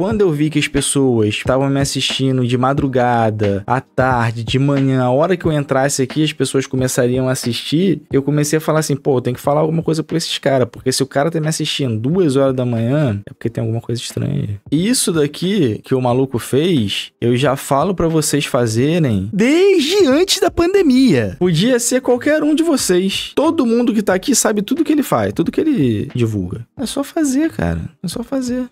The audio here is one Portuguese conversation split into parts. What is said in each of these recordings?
Quando eu vi que as pessoas estavam me assistindo de madrugada, à tarde, de manhã, a hora que eu entrasse aqui, as pessoas começariam a assistir, eu comecei a falar assim, pô, eu tenho que falar alguma coisa pra esses caras, porque se o cara tá me assistindo duas horas da manhã, é porque tem alguma coisa estranha. E isso daqui que o maluco fez, eu já falo para vocês fazerem desde antes da pandemia. Podia ser qualquer um de vocês. Todo mundo que tá aqui sabe tudo que ele faz, tudo que ele divulga. É só fazer, cara. É só fazer.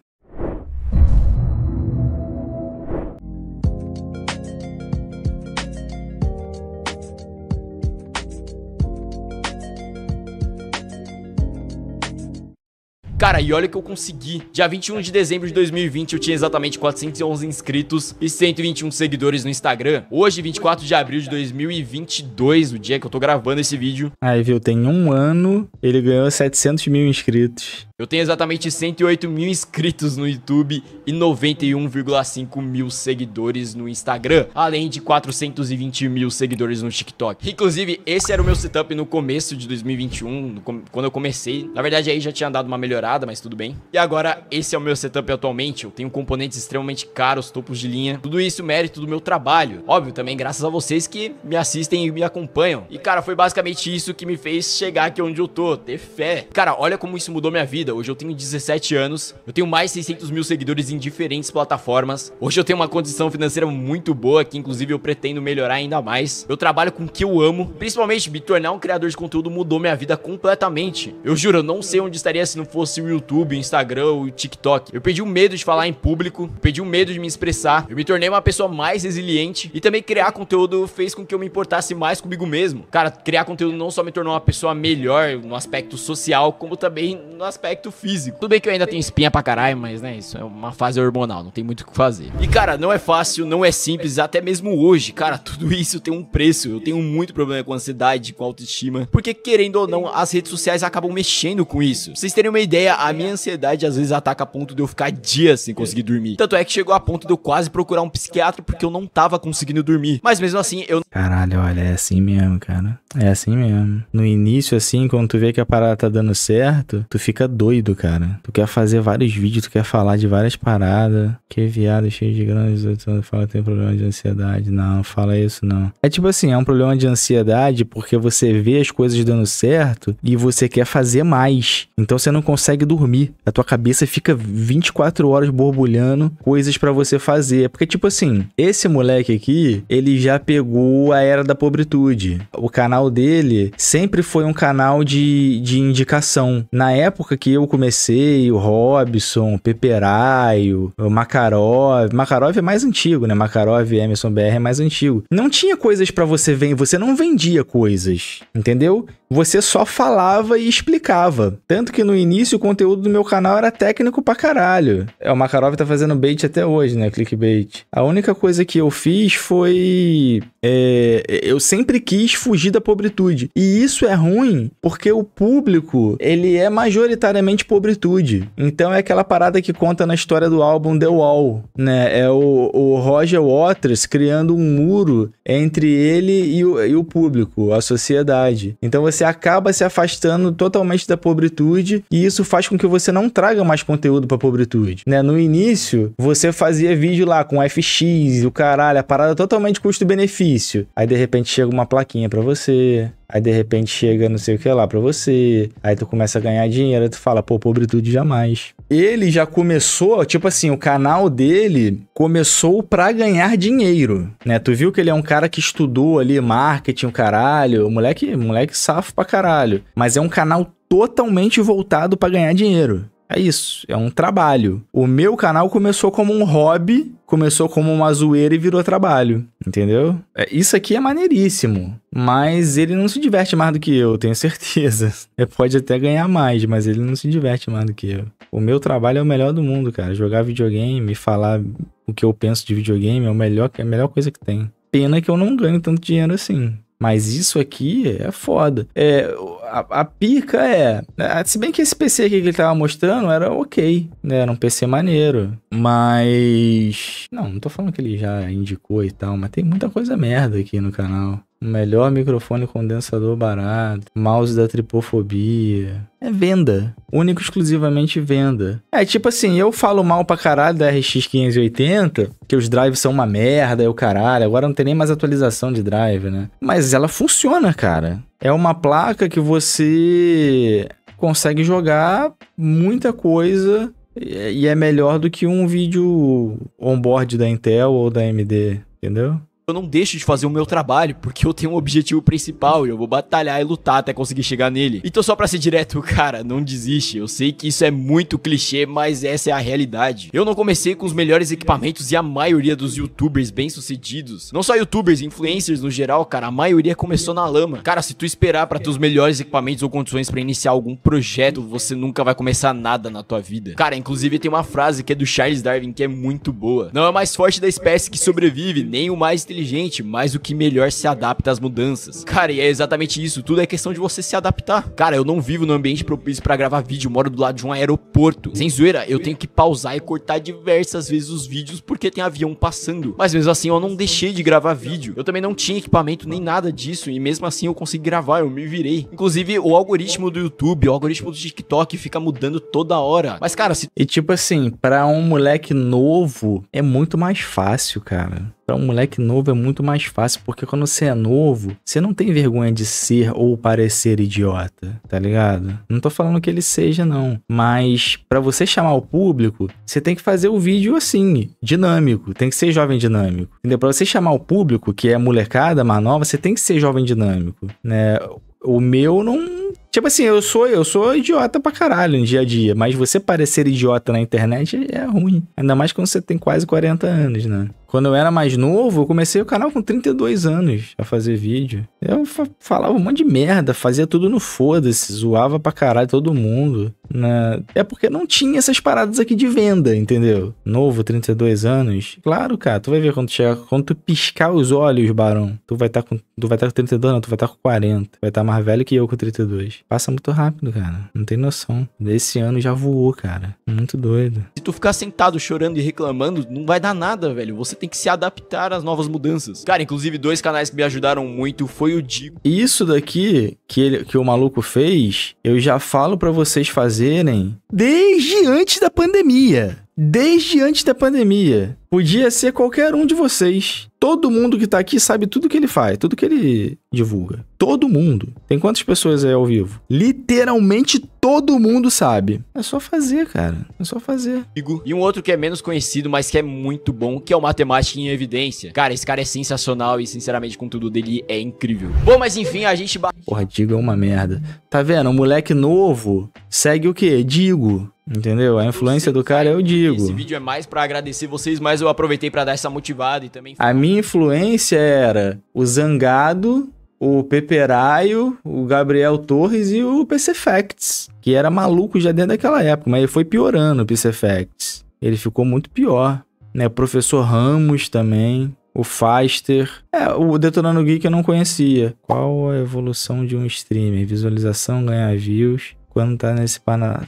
Cara, e olha que eu consegui. Dia 21 de dezembro de 2020 eu tinha exatamente 411 inscritos e 121 seguidores no Instagram. Hoje, 24 de abril de 2022, o dia que eu tô gravando esse vídeo. Aí, viu, tem um ano, ele ganhou 700 mil inscritos. Eu tenho exatamente 108 mil inscritos no YouTube e 91,5 mil seguidores no Instagram, além de 420 mil seguidores no TikTok. Inclusive, esse era o meu setup no começo de 2021, quando eu comecei. Na verdade, aí já tinha dado uma melhorada, mas tudo bem. E agora, esse é o meu setup atualmente. Eu tenho componentes extremamente caros, topos de linha. Tudo isso mérito do meu trabalho. Óbvio, também graças a vocês que me assistem e me acompanham. E, cara, foi basicamente isso que me fez chegar aqui onde eu tô, ter fé. Cara, olha como isso mudou minha vida vida. Hoje eu tenho 17 anos, eu tenho mais 600 mil seguidores em diferentes plataformas. Hoje eu tenho uma condição financeira muito boa, que inclusive eu pretendo melhorar ainda mais. Eu trabalho com o que eu amo. Principalmente, me tornar um criador de conteúdo mudou minha vida completamente. Eu juro, eu não sei onde estaria se não fosse o YouTube, o Instagram, o TikTok. Eu perdi o medo de falar em público, perdi o medo de me expressar. Eu me tornei uma pessoa mais resiliente e também criar conteúdo fez com que eu me importasse mais comigo mesmo. Cara, criar conteúdo não só me tornou uma pessoa melhor no aspecto social, como também no aspecto aspecto físico. Tudo bem que eu ainda tenho espinha pra caralho, mas né, isso é uma fase hormonal, não tem muito o que fazer. E cara, não é fácil, não é simples, até mesmo hoje, cara, tudo isso tem um preço. Eu tenho muito problema com ansiedade, com autoestima, porque querendo ou não, as redes sociais acabam mexendo com isso. Pra vocês terem uma ideia, a minha ansiedade às vezes ataca a ponto de eu ficar dias sem conseguir dormir. Tanto é que chegou a ponto de eu quase procurar um psiquiatra porque eu não tava conseguindo dormir. Mas mesmo assim, eu. Caralho, olha, é assim mesmo, cara. É assim mesmo. No início, assim, quando tu vê que a parada tá dando certo, tu fica doido doido, cara. Tu quer fazer vários vídeos, tu quer falar de várias paradas. Que viado cheio de grandes anos, fala tem problema de ansiedade. Não, fala isso não. É tipo assim, é um problema de ansiedade porque você vê as coisas dando certo e você quer fazer mais. Então você não consegue dormir. A tua cabeça fica 24 horas borbulhando coisas para você fazer. Porque tipo assim, esse moleque aqui, ele já pegou a era da pobretude. O canal dele sempre foi um canal de, de indicação. Na época que eu comecei, o Robson, o Peperaio, o Makarov. Makarov é mais antigo, né? Makarov e Emerson BR é mais antigo. Não tinha coisas para você vender, você não vendia coisas, entendeu? Você só falava e explicava. Tanto que no início o conteúdo do meu canal era técnico pra caralho. É, o Makarov tá fazendo bait até hoje, né? Clickbait. A única coisa que eu fiz foi. É, eu sempre quis fugir da pobritude. E isso é ruim porque o público, ele é majoritariamente simplesmente pobretude. Então é aquela parada que conta na história do álbum The Wall, né? É o, o Roger Waters criando um muro entre ele e o, e o público, a sociedade. Então você acaba se afastando totalmente da pobretude e isso faz com que você não traga mais conteúdo para pobretude, né? No início, você fazia vídeo lá com FX, o caralho, a parada totalmente custo-benefício. Aí de repente chega uma plaquinha para você, Aí de repente chega não sei o que lá para você. Aí tu começa a ganhar dinheiro, aí tu fala, pô, pobretude jamais. Ele já começou, tipo assim, o canal dele começou para ganhar dinheiro, né? Tu viu que ele é um cara que estudou ali marketing, o caralho, moleque, moleque safo pra caralho, mas é um canal totalmente voltado para ganhar dinheiro. É isso, é um trabalho. O meu canal começou como um hobby, começou como uma zoeira e virou trabalho, entendeu? É, isso aqui é maneiríssimo, mas ele não se diverte mais do que eu, tenho certeza. Ele pode até ganhar mais, mas ele não se diverte mais do que eu. O meu trabalho é o melhor do mundo, cara. Jogar videogame, falar o que eu penso de videogame é o melhor, é a melhor coisa que tem. Pena que eu não ganho tanto dinheiro assim. Mas isso aqui é foda. É, a, a, pica é, é. Se bem que esse PC aqui que ele tava mostrando era ok, né? Era um PC maneiro. Mas. Não, não tô falando que ele já indicou e tal, mas tem muita coisa merda aqui no canal. Melhor microfone condensador barato, mouse da tripofobia. É venda. Único exclusivamente venda. É tipo assim, eu falo mal pra caralho da RX 580, que os drives são uma merda, é o caralho. Agora não tem nem mais atualização de drive, né? Mas ela funciona, cara. É uma placa que você consegue jogar muita coisa e é melhor do que um vídeo onboard da Intel ou da AMD, entendeu? eu não deixo de fazer o meu trabalho, porque eu tenho um objetivo principal e eu vou batalhar e lutar até conseguir chegar nele. Então, só pra ser direto, cara, não desiste. Eu sei que isso é muito clichê, mas essa é a realidade. Eu não comecei com os melhores equipamentos e a maioria dos youtubers bem-sucedidos, não só youtubers, influencers no geral, cara, a maioria começou na lama. Cara, se tu esperar para ter os melhores equipamentos ou condições para iniciar algum projeto, você nunca vai começar nada na tua vida. Cara, inclusive tem uma frase que é do Charles Darwin que é muito boa. Não é o mais forte da espécie que sobrevive, nem o mais inteligente inteligente, mas o que melhor se adapta às mudanças. Cara, e é exatamente isso. Tudo é questão de você se adaptar. Cara, eu não vivo num ambiente propício para gravar vídeo. moro do lado de um aeroporto. Sem zoeira, eu tenho que pausar e cortar diversas vezes os vídeos porque tem avião passando. Mas mesmo assim, eu não deixei de gravar vídeo. Eu também não tinha equipamento nem nada disso. E mesmo assim, eu consegui gravar. Eu me virei. Inclusive, o algoritmo do YouTube, o algoritmo do TikTok fica mudando toda hora. Mas, cara, se. E tipo assim, para um moleque novo, é muito mais fácil, cara. Para um moleque novo é muito mais fácil, porque quando você é novo, você não tem vergonha de ser ou parecer idiota, tá ligado? Não tô falando que ele seja, não. Mas para você chamar o público, você tem que fazer o vídeo assim, dinâmico. Tem que ser jovem dinâmico. Entendeu? Pra você chamar o público, que é molecada, mais nova, você tem que ser jovem dinâmico, né? O meu não. Tipo assim, eu sou eu sou idiota pra caralho no dia a dia, mas você parecer idiota na internet é ruim. Ainda mais quando você tem quase 40 anos, né? Quando eu era mais novo, eu comecei o canal com 32 anos a fazer vídeo. Eu falava um monte de merda, fazia tudo no foda-se, zoava pra caralho todo mundo. Né? É porque não tinha essas paradas aqui de venda, entendeu? Novo, 32 anos. Claro, cara, tu vai ver quando chegar, quando tu piscar os olhos, barão. Tu vai estar tá com, tu vai estar tá com 32, não, tu vai estar tá com 40. Vai estar tá mais velho que eu com 32. Passa muito rápido, cara. Não tem noção. Esse ano já voou, cara. Muito doido. Se tu ficar sentado chorando e reclamando, não vai dar nada, velho. Você tem que se adaptar às novas mudanças. Cara, inclusive dois canais que me ajudaram muito foi o Digo. Isso daqui que, ele, que o maluco fez, eu já falo para vocês fazerem desde antes da pandemia desde antes da pandemia. Podia ser qualquer um de vocês. Todo mundo que tá aqui sabe tudo que ele faz, tudo que ele divulga. Todo mundo. Tem quantas pessoas aí ao vivo? Literalmente todo mundo sabe. É só fazer, cara. É só fazer. E um outro que é menos conhecido, mas que é muito bom, que é o Matemática em Evidência. Cara, esse cara é sensacional e, sinceramente, com tudo dele é incrível. Bom, mas enfim, a gente... Porra, Digo é uma merda. Tá vendo? Um moleque novo segue o quê? Digo. Entendeu? A influência do cara é o Digo. Esse vídeo é mais para agradecer vocês, mas eu aproveitei para dar essa motivada e também. A minha influência era o Zangado, o Peperaio, o Gabriel Torres e o PC Facts, que era maluco já dentro daquela época, mas ele foi piorando o PC Facts. Ele ficou muito pior, né? O professor Ramos também, o Faster. É, o Detonando Geek eu não conhecia. Qual a evolução de um streamer? Visualização, ganhar views quando tá nesse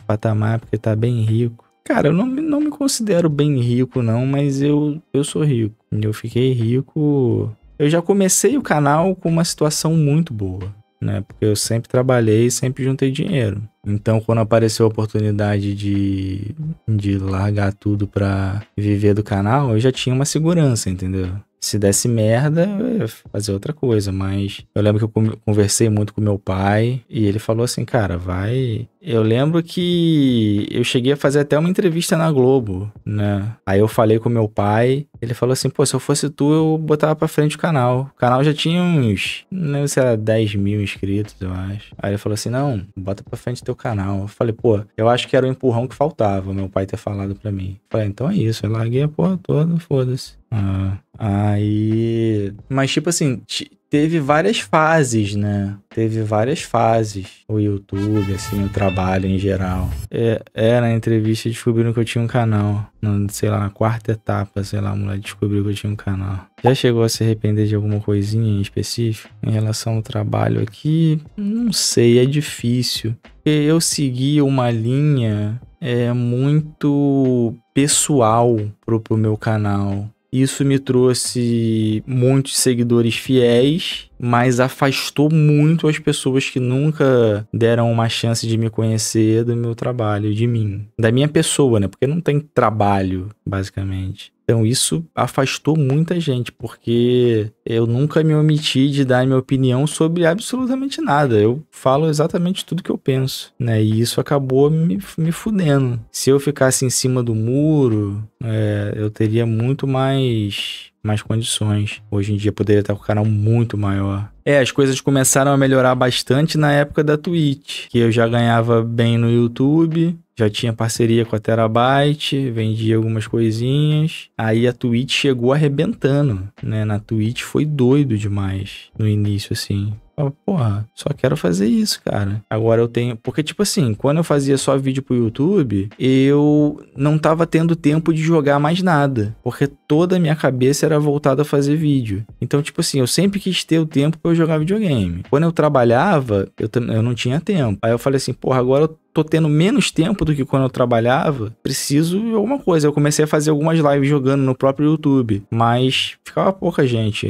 patamar, porque tá bem rico. Cara, eu não, não me considero bem rico, não, mas eu, eu sou rico. Eu fiquei rico. Eu já comecei o canal com uma situação muito boa, né? Porque eu sempre trabalhei e sempre juntei dinheiro. Então, quando apareceu a oportunidade de, de largar tudo pra viver do canal, eu já tinha uma segurança, entendeu? Se desse merda, eu ia fazer outra coisa, mas eu lembro que eu conversei muito com meu pai e ele falou assim, cara, vai. Eu lembro que eu cheguei a fazer até uma entrevista na Globo, né? Aí eu falei com meu pai, ele falou assim, pô, se eu fosse tu, eu botava pra frente o canal. O canal já tinha uns, não sei se era 10 mil inscritos, eu acho. Aí ele falou assim, não, bota pra frente teu canal. Eu falei, pô, eu acho que era o empurrão que faltava, meu pai ter falado pra mim. Eu falei, então é isso, eu larguei a porra toda, foda-se. Ah, aí. Mas, tipo assim, teve várias fases, né? Teve várias fases. O YouTube, assim, o trabalho em geral. É, é, na entrevista descobriram que eu tinha um canal. No, sei lá, na quarta etapa, sei lá, a mulher descobriu que eu tinha um canal. Já chegou a se arrepender de alguma coisinha em específico? Em relação ao trabalho aqui, não sei, é difícil. Porque eu segui uma linha é muito pessoal pro, pro meu canal. Isso me trouxe muitos seguidores fiéis mas afastou muito as pessoas que nunca deram uma chance de me conhecer do meu trabalho, de mim, da minha pessoa, né? Porque não tem trabalho, basicamente. Então isso afastou muita gente, porque eu nunca me omiti de dar minha opinião sobre absolutamente nada. Eu falo exatamente tudo que eu penso, né? E isso acabou me, me fudendo. Se eu ficasse em cima do muro, é, eu teria muito mais mais condições. Hoje em dia poderia estar com o canal muito maior. É, as coisas começaram a melhorar bastante na época da Twitch, que eu já ganhava bem no YouTube, já tinha parceria com a Terabyte, vendia algumas coisinhas. Aí a Twitch chegou arrebentando, né? Na Twitch foi doido demais no início, assim. Falava, porra, só quero fazer isso, cara. Agora eu tenho. Porque, tipo assim, quando eu fazia só vídeo pro YouTube, eu não tava tendo tempo de jogar mais nada. Porque toda a minha cabeça era voltada a fazer vídeo. Então, tipo assim, eu sempre quis ter o tempo pra eu jogar videogame. Quando eu trabalhava, eu, eu não tinha tempo. Aí eu falei assim, porra, agora eu tô tendo menos tempo do que quando eu trabalhava, preciso de alguma coisa. Eu comecei a fazer algumas lives jogando no próprio YouTube, mas ficava pouca gente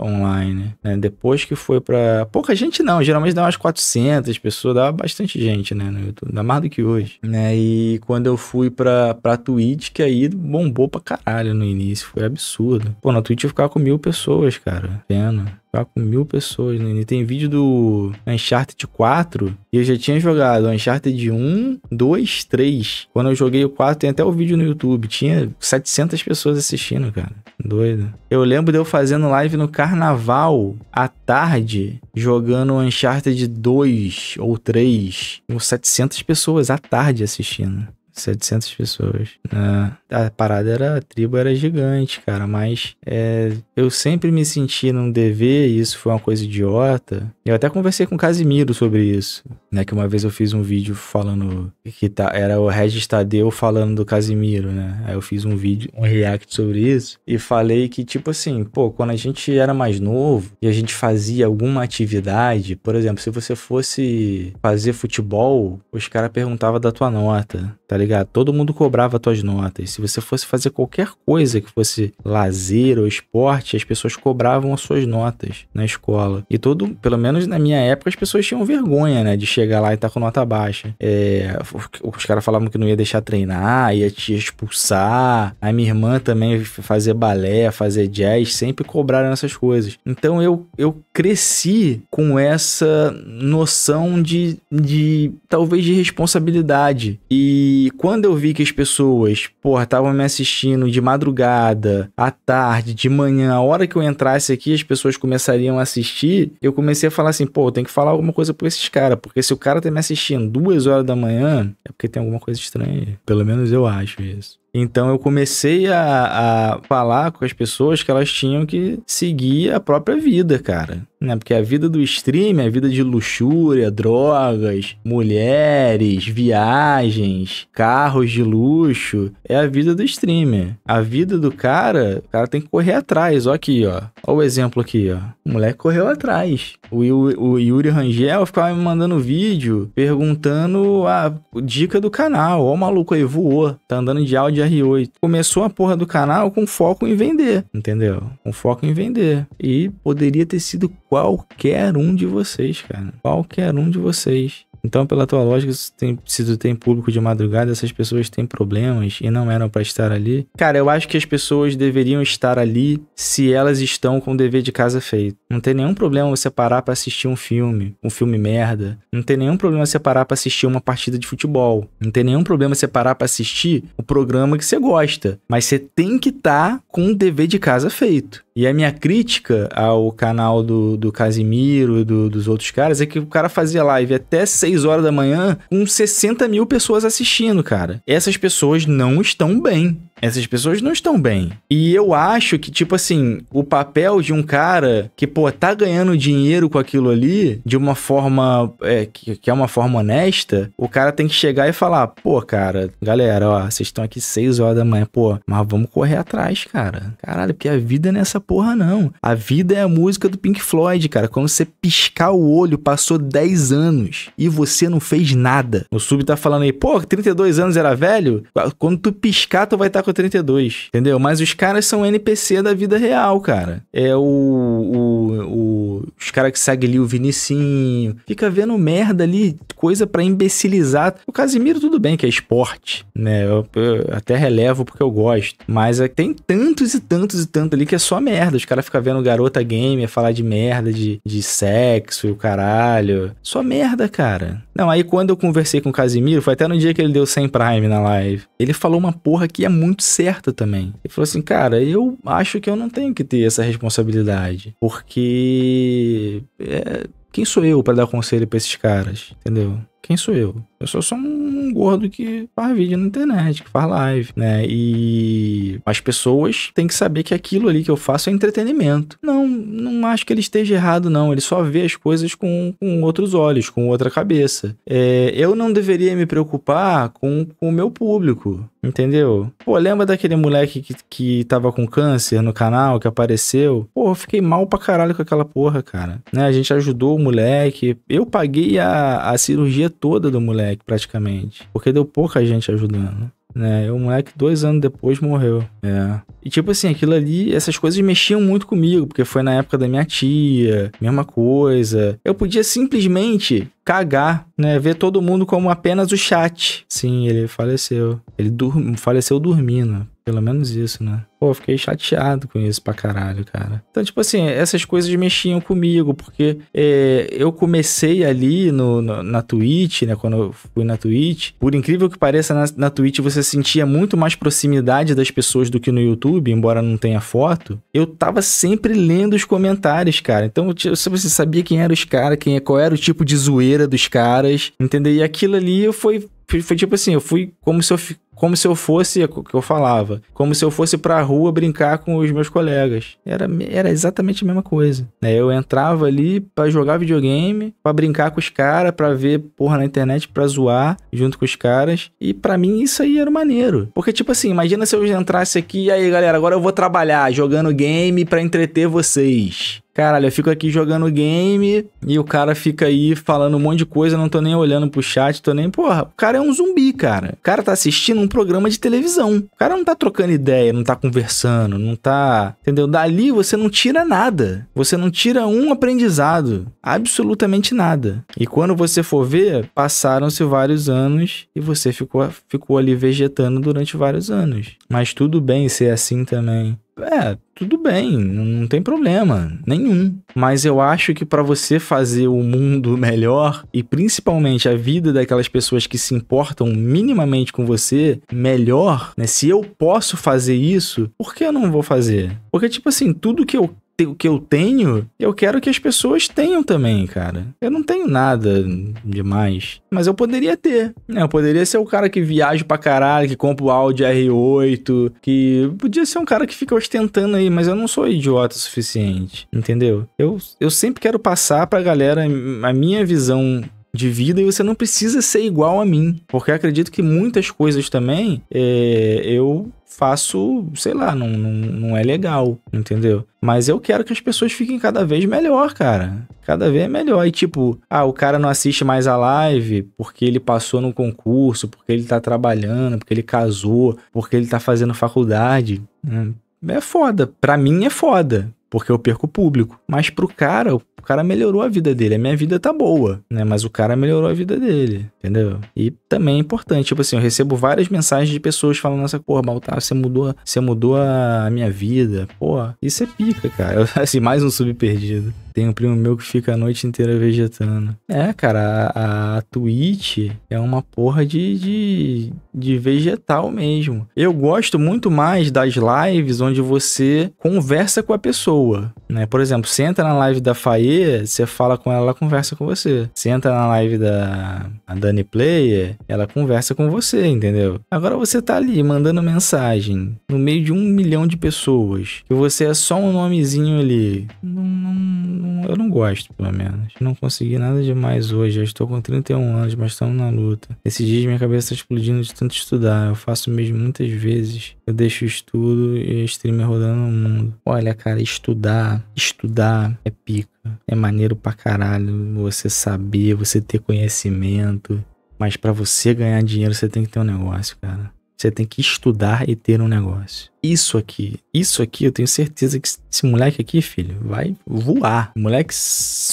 online, né? Depois que foi para pouca gente não, geralmente dá umas 400 pessoas, dá bastante gente, né, no YouTube, dá mais do que hoje, né? E quando eu fui para para Twitch, que aí bombou pra caralho no início, foi absurdo. Pô, na Twitch eu ficava com mil pessoas, cara, vendo. Tá com mil pessoas, né? E tem vídeo do Uncharted 4 e eu já tinha jogado Uncharted 1, 2, 3. Quando eu joguei o 4, tem até o vídeo no YouTube. Tinha 700 pessoas assistindo, cara. Doido. Eu lembro de eu fazendo live no carnaval à tarde, jogando Uncharted 2 ou 3. Com 700 pessoas à tarde assistindo. 700 pessoas. Ah a parada era, a tribo era gigante, cara, mas é, eu sempre me senti num dever, e isso foi uma coisa idiota. Eu até conversei com o Casimiro sobre isso, né? Que uma vez eu fiz um vídeo falando que tá, era o Regis Tadeu falando do Casimiro, né? Aí eu fiz um vídeo, um react sobre isso, e falei que, tipo assim, pô, quando a gente era mais novo e a gente fazia alguma atividade, por exemplo, se você fosse fazer futebol, os caras perguntavam da tua nota, tá ligado? Todo mundo cobrava tuas notas. Se você fosse fazer qualquer coisa que fosse lazer ou esporte, as pessoas cobravam as suas notas na escola. E todo, pelo menos na minha época, as pessoas tinham vergonha, né? De chegar lá e estar tá com nota baixa. É, os caras falavam que não ia deixar treinar, ia te expulsar. A minha irmã também fazia balé, fazia jazz, sempre cobraram essas coisas. Então eu, eu cresci com essa noção de, de talvez de responsabilidade. E quando eu vi que as pessoas, porra, estavam me assistindo de madrugada, à tarde, de manhã, a hora que eu entrasse aqui, as pessoas começariam a assistir, eu comecei a falar assim, pô, tem que falar alguma coisa pra esses caras, porque se o cara tá me assistindo duas horas da manhã, é porque tem alguma coisa estranha. Pelo menos eu acho isso. Então eu comecei a, a, falar com as pessoas que elas tinham que seguir a própria vida, cara. Né? Porque a vida do stream a vida de luxúria, drogas, mulheres, viagens, carros de luxo. É a vida do streamer. A vida do cara, o cara tem que correr atrás. Ó aqui, ó. Ó o exemplo aqui, ó. O moleque correu atrás. O, o, o Yuri Rangel ficava me mandando vídeo perguntando a dica do canal. Ó o maluco aí, voou. Tá andando de áudio R8. Começou a porra do canal com foco em vender, entendeu? Com foco em vender. E poderia ter sido qualquer um de vocês, cara. Qualquer um de vocês. Então, pela tua lógica, se, tem, se tu tem público de madrugada, essas pessoas têm problemas e não eram para estar ali. Cara, eu acho que as pessoas deveriam estar ali se elas estão com o dever de casa feito. Não tem nenhum problema você parar para assistir um filme, um filme merda. Não tem nenhum problema você parar para assistir uma partida de futebol. Não tem nenhum problema você parar para assistir o programa que você gosta. Mas você tem que estar tá com o dever de casa feito. E a minha crítica ao canal do, do Casimiro e do, dos outros caras é que o cara fazia live até 6 6 horas da manhã com 60 mil pessoas assistindo, cara. Essas pessoas não estão bem. Essas pessoas não estão bem. E eu acho que, tipo assim, o papel de um cara que, pô, tá ganhando dinheiro com aquilo ali de uma forma é, que, que, é uma forma honesta, o cara tem que chegar e falar, pô, cara, galera, ó, vocês estão aqui 6 horas da manhã, pô, mas vamos correr atrás, cara. Caralho, porque a vida não é essa porra, não. A vida é a música do Pink Floyd, cara. Quando você piscar o olho, passou 10 anos e você não fez nada. O sub tá falando aí, pô, 32 anos era velho? Quando tu piscar, tu vai estar tá com a 32, entendeu? Mas os caras são NPC da vida real, cara. É o. o, o os caras que seguem ali o Vinicinho. Fica vendo merda ali, coisa para imbecilizar. O Casimiro, tudo bem que é esporte, né? Eu, eu até relevo porque eu gosto. Mas é, tem tantos e tantos e tantos ali que é só merda. Os caras ficam vendo garota gamer falar de merda, de, de sexo e o caralho. Só merda, cara. Não, aí quando eu conversei com o Casimiro, foi até no dia que ele deu 100 Prime na live. Ele falou uma porra que é muito muito certa também. Ele falou assim, cara, eu acho que eu não tenho que ter essa responsabilidade, porque é, quem sou eu para dar conselho para esses caras, entendeu? Quem sou eu? Eu sou só um gordo que faz vídeo na internet, que faz live, né? E as pessoas têm que saber que aquilo ali que eu faço é entretenimento. Não, não acho que ele esteja errado, não. Ele só vê as coisas com, com outros olhos, com outra cabeça. É, eu não deveria me preocupar com, com o meu público. Entendeu? Pô, lembra daquele moleque que, que tava com câncer no canal, que apareceu? Pô, eu fiquei mal pra caralho com aquela porra, cara. Né? A gente ajudou o moleque. Eu paguei a, a cirurgia toda do moleque, praticamente. Porque deu pouca gente ajudando né? E o moleque, dois anos depois, morreu. É. E tipo assim, aquilo ali, essas coisas mexiam muito comigo, porque foi na época da minha tia, mesma coisa. Eu podia simplesmente cagar, né? Ver todo mundo como apenas o chat. Sim, ele faleceu. Ele dur faleceu dormindo. Pelo menos isso, né? Pô, fiquei chateado com isso pra caralho, cara. Então, tipo assim, essas coisas mexiam comigo, porque é, eu comecei ali no, no, na Twitch, né? Quando eu fui na Twitch. Por incrível que pareça, na, na Twitch você sentia muito mais proximidade das pessoas do que no YouTube, embora não tenha foto. Eu tava sempre lendo os comentários, cara. Então, se você sabia quem eram os caras, quem, é, qual era o tipo de zoeira brincadeira dos caras, entendeu? E aquilo ali fui foi tipo assim, eu fui como se eu como se eu fosse, é que eu falava, como se eu fosse pra rua brincar com os meus colegas. Era, era exatamente a mesma coisa. Né? Eu entrava ali para jogar videogame, para brincar com os caras, para ver porra na internet, pra zoar junto com os caras. E para mim isso aí era maneiro. Porque, tipo assim, imagina se eu entrasse aqui e aí, galera, agora eu vou trabalhar jogando game para entreter vocês. Caralho, eu fico aqui jogando game e o cara fica aí falando um monte de coisa, não tô nem olhando pro chat, tô nem. Porra, o cara é um zumbi, cara. O cara tá assistindo um programa de televisão. O cara não tá trocando ideia, não tá conversando, não tá. Entendeu? Dali você não tira nada. Você não tira um aprendizado. Absolutamente nada. E quando você for ver, passaram-se vários anos e você ficou, ficou ali vegetando durante vários anos. Mas tudo bem ser assim também. É, tudo bem, não tem problema nenhum. Mas eu acho que para você fazer o mundo melhor e principalmente a vida daquelas pessoas que se importam minimamente com você melhor, né? Se eu posso fazer isso, por que eu não vou fazer? Porque tipo assim, tudo que eu o que eu tenho, eu quero que as pessoas tenham também, cara. Eu não tenho nada demais. Mas eu poderia ter. Né? Eu poderia ser o cara que viaja pra caralho, que compra o Audi R8, que podia ser um cara que fica ostentando aí, mas eu não sou idiota o suficiente, entendeu? Eu, eu sempre quero passar pra galera a minha visão de vida e você não precisa ser igual a mim. Porque acredito que muitas coisas também é, eu faço, sei lá, não, não, não é legal, entendeu? Mas eu quero que as pessoas fiquem cada vez melhor, cara. Cada vez melhor. E tipo, ah, o cara não assiste mais a live porque ele passou no concurso, porque ele tá trabalhando, porque ele casou, porque ele tá fazendo faculdade. Hum, é foda. Pra mim é foda, porque eu perco o público. Mas pro cara, o cara melhorou a vida dele. A minha vida tá boa, né? Mas o cara melhorou a vida dele, entendeu? E também é importante, tipo assim, eu recebo várias mensagens de pessoas falando essa, assim, porra, Baltar, você mudou, você mudou a minha vida. Pô, isso é pica, cara. Eu, assim, mais um sub perdido. Tem um primo meu que fica a noite inteira vegetando. É, cara, a, a Twitch é uma porra de, de, de vegetal mesmo. Eu gosto muito mais das lives onde você conversa com a pessoa, né? Por exemplo, você entra na live da Faê você fala com ela, ela conversa com você. Você entra na live da Dani Player, ela conversa com você, entendeu? Agora você tá ali mandando mensagem no meio de um milhão de pessoas, e você é só um nomezinho ali. Não, não eu não gosto, pelo menos. Não consegui nada demais hoje. Já estou com 31 anos, mas estamos na luta. Esses dias minha cabeça está explodindo de tanto estudar. Eu faço mesmo muitas vezes. Eu deixo o estudo e streamer rodando no mundo. Olha, cara, estudar, estudar é pica. É maneiro pra caralho você saber, você ter conhecimento. Mas para você ganhar dinheiro, você tem que ter um negócio, cara. Você tem que estudar e ter um negócio isso aqui. Isso aqui, eu tenho certeza que esse moleque aqui, filho, vai voar. O moleque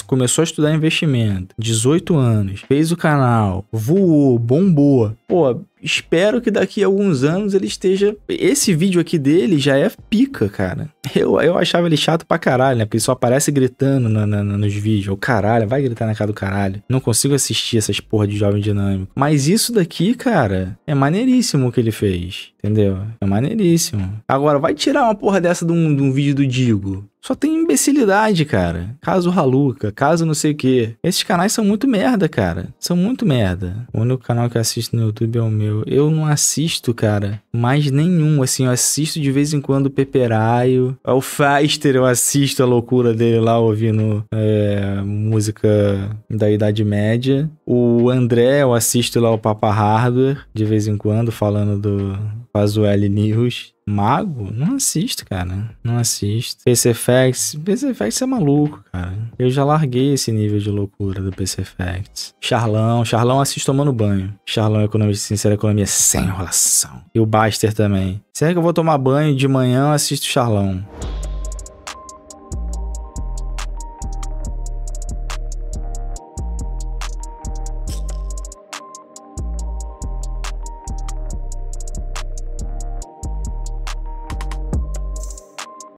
começou a estudar investimento, 18 anos, fez o canal, voou, bombou. Pô, espero que daqui a alguns anos ele esteja. Esse vídeo aqui dele já é pica, cara. Eu, eu achava ele chato pra caralho, né? Porque ele só aparece gritando na, na, nos vídeos. O caralho, vai gritar na cara do caralho. Não consigo assistir essas porra de jovem dinâmico. Mas isso daqui, cara, é maneiríssimo o que ele fez. Entendeu? É maneiríssimo. Agora, vai tirar uma porra dessa de um, de um vídeo do Digo. Só tem imbecilidade, cara. Caso Haluca, caso não sei o quê. Esses canais são muito merda, cara. São muito merda. O único canal que eu assisto no YouTube é o meu. Eu não assisto, cara, mais nenhum. Assim, eu assisto de vez em quando o Peperaio. É o Feister, eu assisto a loucura dele lá ouvindo é, música da Idade Média. O André, eu assisto lá o Papa Hardware de vez em quando, falando do Pazuelli News. Mago? Não assisto, cara. Não assisto. PC PCFX é maluco, cara. Eu já larguei esse nível de loucura do PCFX. Charlão. Charlão assiste tomando banho. Charlão é economia, Sincera Economia sem enrolação. E o Baster também. Será que eu vou tomar banho de manhã assisto Charlão?